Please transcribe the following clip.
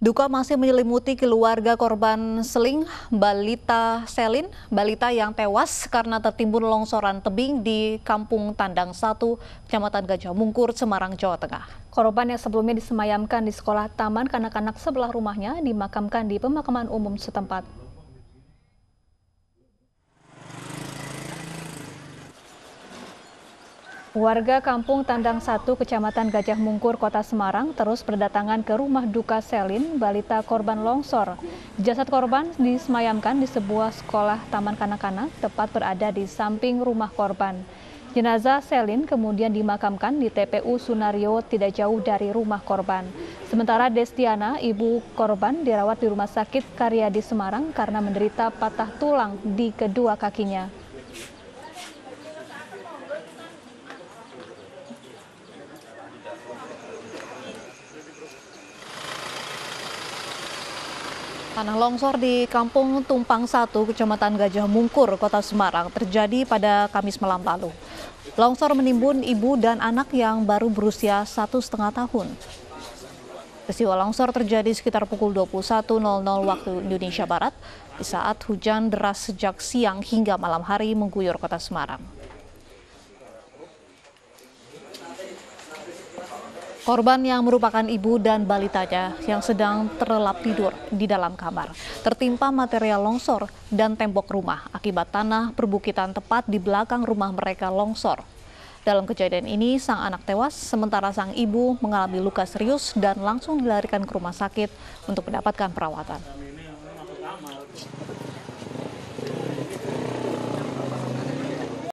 Duka masih menyelimuti keluarga korban Seling, Balita Selin, balita yang tewas karena tertimbun longsoran tebing di Kampung Tandang 1, Kecamatan Gajah Mungkur, Semarang, Jawa Tengah. Korban yang sebelumnya disemayamkan di sekolah taman kanak-kanak sebelah rumahnya dimakamkan di pemakaman umum setempat. Warga kampung Tandang Satu, Kecamatan Gajah Mungkur, Kota Semarang terus berdatangan ke rumah duka Selin, balita korban longsor. Jasad korban disemayamkan di sebuah sekolah taman kanak-kanak, tepat berada di samping rumah korban. Jenazah Selin kemudian dimakamkan di TPU Sunario tidak jauh dari rumah korban. Sementara Destiana, ibu korban, dirawat di Rumah Sakit Karyadi Semarang karena menderita patah tulang di kedua kakinya. Tanah longsor di Kampung Tumpang 1, Kecamatan Gajah Mungkur, Kota Semarang terjadi pada Kamis malam lalu. Longsor menimbun ibu dan anak yang baru berusia satu setengah tahun. Peristiwa longsor terjadi sekitar pukul 21.00 waktu Indonesia Barat di saat hujan deras sejak siang hingga malam hari mengguyur kota Semarang. Korban yang merupakan ibu dan balitanya yang sedang terlelap tidur di dalam kamar tertimpa material longsor dan tembok rumah akibat tanah perbukitan tepat di belakang rumah mereka longsor. Dalam kejadian ini, sang anak tewas, sementara sang ibu mengalami luka serius dan langsung dilarikan ke rumah sakit untuk mendapatkan perawatan.